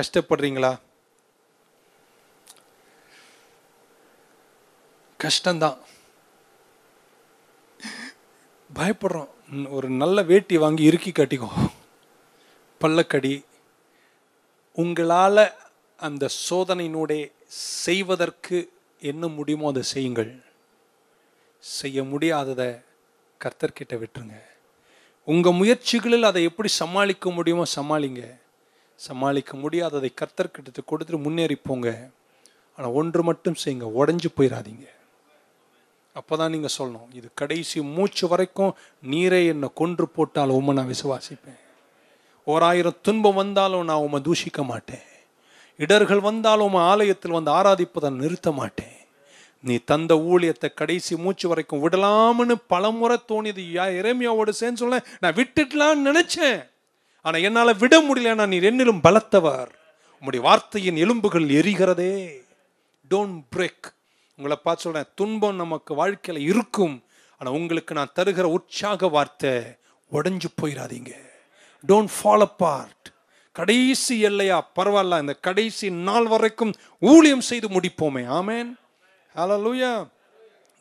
கஷ்டப்படுறீங்களா கஷ்டந்தான் பயப்படுறோம் ஒரு நல்ல வேட்டி வாங்கி இறுக்கி கட்டிக்கோ பல்லக்கடி உங்களால் அந்த சோதனையினுடைய செய்வதற்கு என்ன முடியுமோ அதை செய்யுங்கள் செய்ய முடியாததை கர்த்தர்கிட்ட விட்டுருங்க உங்கள் முயற்சிகளில் அதை எப்படி சமாளிக்க முடியுமோ சமாளிங்க சமாளிக்க முடியாததை கத்தர்கிட்ட கொடுத்துட்டு முன்னேறி போங்க ஆனால் ஒன்று மட்டும் செய்யுங்க உடஞ்சி போயிடாதீங்க அப்போ தான் நீங்கள் சொல்லணும் இது கடைசி மூச்சு வரைக்கும் நீரை என்னை கொன்று போட்டால் உம்மை நான் விசுவாசிப்பேன் ஓர் ஆயிரம் துன்பம் வந்தாலும் நான் உம்மை தூஷிக்க மாட்டேன் இடர்கள் வந்தாலும் உம்மை ஆலயத்தில் வந்து ஆராதிப்பதை நிறுத்த மாட்டேன் நீ தந்த ஊழியத்தை கடைசி மூச்சு வரைக்கும் விடலாம்னு பலமுறை தோணியது இறைமையாவோடு சேர்ந்து சொல்ல நான் விட்டுடலான்னு நினச்சேன் ஆனால் என்னால் விட முடியலன்னா நீர் என்னிலும் பலத்தவர் உங்களுடைய வார்த்தையின் எலும்புகள் எரிகிறதே டோன்ட் பிரேக் உங்களை பார்த்து சொல்கிறேன் துன்பம் நமக்கு வாழ்க்கையில் இருக்கும் ஆனால் உங்களுக்கு நான் தருகிற உற்சாக வார்த்தை உடஞ்சு போயிடாதீங்க டோன்ட் ஃபாலோ பார்ட் கடைசி எல்லையா பரவாயில்ல இந்த கடைசி நாள் வரைக்கும் ஊழியம் செய்து முடிப்போமே ஆமேன் ஹலோ லூயா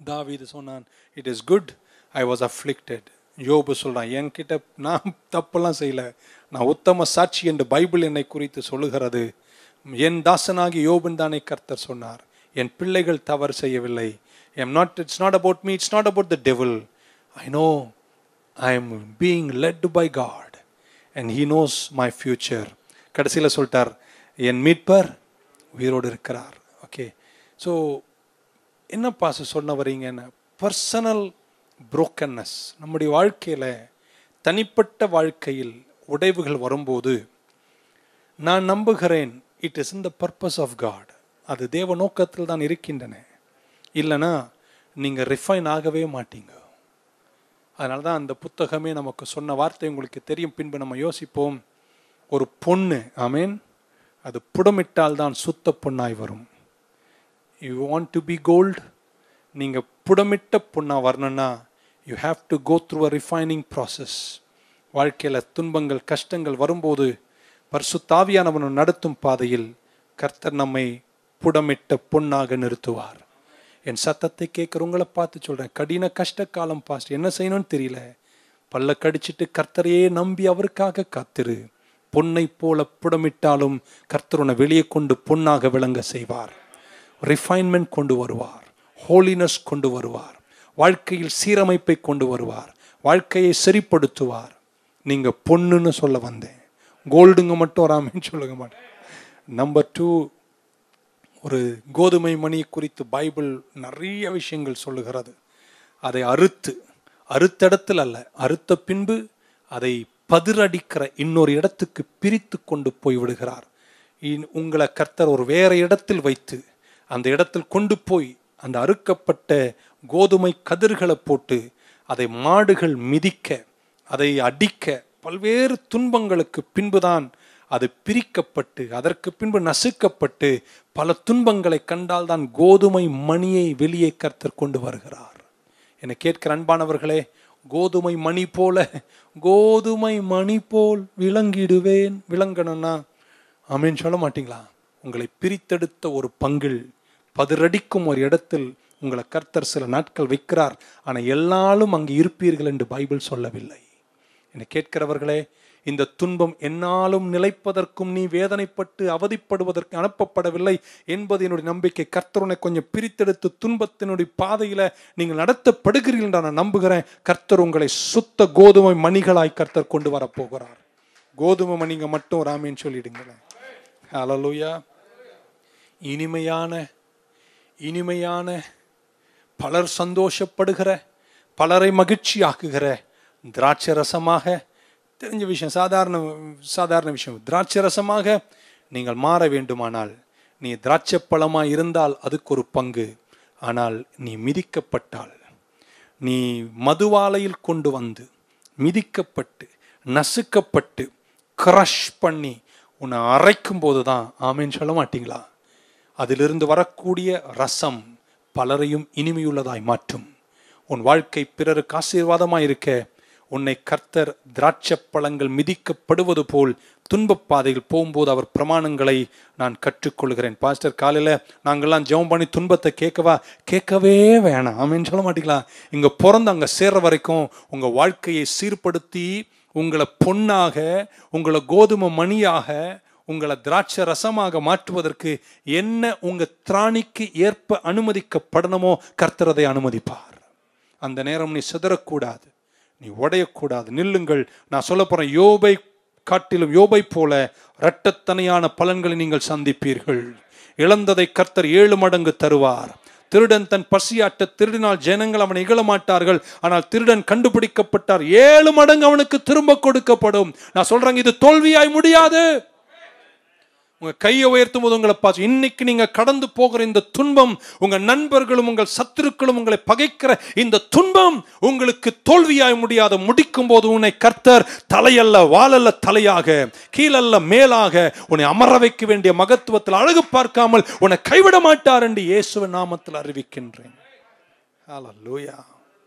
தாவிது சொன்னான் it is good I was afflicted யோபு சொல்கிறான் என்கிட்ட நான் தப்பெல்லாம் செய்யலை நான் உத்தம சாட்சி என்று பைபிள் என்னை குறித்து சொல்லுகிறது என் தாசனாகி யோபன் தானே கர்த்தர் சொன்னார் என் பிள்ளைகள் தவறு செய்யவில்லை am not it's not about me it's not about the devil I know I am being led by God and he knows my future கடைசியில் சொல்லிட்டார் என் மீட்பர் உயிரோடு இருக்கிறார் ஓகே ஸோ என்ன பாச சொன்ன வரீங்கன்னு பர்சனல் புரோக்கன்னஸ் நம்முடைய வாழ்க்கையில் தனிப்பட்ட வாழ்க்கையில் உடைவுகள் வரும்போது நான் நம்புகிறேன் it is in the purpose of God அது தேவ நோக்கத்தில் தான் இருக்கின்றன இல்லைனா நீங்கள் ரிஃபைன் ஆகவே மாட்டீங்க அதனால தான் அந்த புத்தகமே நமக்கு சொன்ன வார்த்தை உங்களுக்கு தெரியும் பின்பு நம்ம யோசிப்போம் ஒரு பொண்ணு ஆமீன் அது புடமிட்டால் தான் சுத்த பொண்ணாய் வரும் you want to be gold நீங்கள் புடமிட்ட பொண்ணாக வரணுன்னா you have to go through a refining process வாழ்க்கையில் துன்பங்கள் கஷ்டங்கள் வரும்போது தாவியானவனும் நடத்தும் பாதையில் கர்த்தர் நம்மை புடமிட்ட பொண்ணாக நிறுத்துவார் என் சத்தத்தை கேட்குற உங்களை பார்த்து சொல்கிறேன் கடின கஷ்ட காலம் பாஸ்ட் என்ன செய்யணும்னு தெரியல பல்ல கடிச்சிட்டு கர்த்தரையே நம்பி அவருக்காக காத்திரு பொண்ணை போல புடமிட்டாலும் கர்த்தர் வெளியே கொண்டு பொன்னாக விளங்க செய்வார் ரிஃபைன்மெண்ட் கொண்டு வருவார் ஹோலினஸ் கொண்டு வருவார் வாழ்க்கையில் சீரமைப்பை கொண்டு வருவார் வாழ்க்கையை சரிப்படுத்துவார் நீங்கள் பொண்ணுன்னு சொல்ல வந்தேன் கோல்டுங்க மட்டும் வராமன்னு சொல்லுங்க மாட்டேன் நம்பர் டூ ஒரு கோதுமை மணி குறித்து பைபிள் நிறைய விஷயங்கள் சொல்லுகிறது அதை அறுத்து அறுத்த இடத்துல அல்ல அறுத்த பின்பு அதை பதிரடிக்கிற இன்னொரு இடத்துக்கு பிரித்து கொண்டு போய் விடுகிறார் உங்களை கர்த்தர் ஒரு வேற இடத்தில் வைத்து அந்த இடத்தில் கொண்டு போய் அந்த அறுக்கப்பட்ட கோதுமை கதிர்களை போட்டு அதை மாடுகள் மிதிக்க அதை அடிக்க பல்வேறு துன்பங்களுக்கு பின்புதான் அது பிரிக்கப்பட்டு அதற்கு பின்பு நசுக்கப்பட்டு பல துன்பங்களை கண்டால் தான் கோதுமை மணியை வெளியே கர்த்தர் கொண்டு வருகிறார் என கேட்கிற அன்பானவர்களே கோதுமை மணி போல கோதுமை மணி போல் விளங்கிடுவேன் விளங்கணும்னா அப்படின்னு சொல்ல மாட்டீங்களா உங்களை பிரித்தெடுத்த ஒரு பங்கில் பதிரடிக்கும் ஒரு இடத்தில் உங்களை கர்த்தர் சில நாட்கள் வைக்கிறார் ஆனால் எல்லாலும் அங்கு இருப்பீர்கள் என்று பைபிள் சொல்லவில்லை என்னை கேட்கிறவர்களே இந்த துன்பம் என்னாலும் நிலைப்பதற்கும் நீ வேதனைப்பட்டு அவதிப்படுவதற்கு அனுப்பப்படவில்லை என்பது என்னுடைய நம்பிக்கை கர்த்தருனை கொஞ்சம் பிரித்தெடுத்து துன்பத்தினுடைய பாதையில் நீங்கள் நடத்தப்படுகிறீர்கள் என்று நான் நம்புகிறேன் கர்த்தர் உங்களை சுத்த கோதுமை மணிகளாய் கர்த்தர் கொண்டு வரப்போகிறார் கோதுமை மணிங்க மட்டும் ராமேன்னு சொல்லிடுங்களேன் அலலுயா இனிமையான இனிமையான பலர் சந்தோஷப்படுகிற பலரை மகிழ்ச்சியாக்குகிற திராட்சை ரசமாக தெரிஞ்ச விஷயம் சாதாரண சாதாரண விஷயம் திராட்சை ரசமாக நீங்கள் மாற வேண்டுமானால் நீ திராட்சை பழமாக இருந்தால் அதுக்கு ஒரு பங்கு ஆனால் நீ மிதிக்கப்பட்டால் நீ மதுவாலையில் கொண்டு வந்து மிதிக்கப்பட்டு நசுக்கப்பட்டு க்ரஷ் பண்ணி உன்னை அரைக்கும் போது தான் ஆமேன்னு சொல்ல மாட்டீங்களா அதிலிருந்து வரக்கூடிய ரசம் பலரையும் இனிமையுள்ளதாய் மாற்றும் உன் வாழ்க்கை பிறருக்கு ஆசீர்வாதமாக இருக்க உன்னை கர்த்தர் திராட்சப்பழங்கள் மிதிக்கப்படுவது போல் துன்ப பாதையில் போகும்போது அவர் பிரமாணங்களை நான் கற்றுக்கொள்கிறேன் பாஸ்டர் காலையில் நாங்கள்லாம் ஜெபம் பண்ணி துன்பத்தை கேட்கவா கேட்கவே வேணாம் அப்படின்னு சொல்ல மாட்டீங்களா இங்கே பிறந்து அங்கே சேர்ற வரைக்கும் உங்கள் வாழ்க்கையை சீர்படுத்தி உங்களை பொண்ணாக உங்களை கோதுமை மணியாக உங்களை திராட்சை ரசமாக மாற்றுவதற்கு என்ன உங்கள் திராணிக்கு ஏற்ப அனுமதிக்கப்படணுமோ கர்த்தரதை அனுமதிப்பார் அந்த நேரம் நீ சிதறக்கூடாது நீ உடையக்கூடாது நில்லுங்கள் நான் சொல்ல போகிறேன் யோபை காட்டிலும் யோபை போல இரட்டத்தனையான பலன்களை நீங்கள் சந்திப்பீர்கள் இழந்ததை கர்த்தர் ஏழு மடங்கு தருவார் திருடன் தன் பசியாட்ட திருடினால் ஜனங்கள் அவனை இகழமாட்டார்கள் ஆனால் திருடன் கண்டுபிடிக்கப்பட்டார் ஏழு மடங்கு அவனுக்கு திரும்ப கொடுக்கப்படும் நான் சொல்றேன் இது தோல்வியாய் முடியாது உங்க கையை உயர்த்தும் போது உங்களை பார்த்து இன்னைக்கு நீங்க கடந்து போகிற இந்த துன்பம் உங்க நண்பர்களும் உங்கள் சத்துருக்களும் உங்களை பகைக்கிற இந்த துன்பம் உங்களுக்கு தோல்வியாய் முடியாத முடிக்கும் போது உன்னை கர்த்தர் தலையல்ல வாழல்ல தலையாக கீழல்ல மேலாக உன்னை அமர வைக்க வேண்டிய மகத்துவத்தில் அழகு பார்க்காமல் உன்னை கைவிட மாட்டார் என்று இயேசுவ நாமத்தில் அறிவிக்கின்றேன் லூயா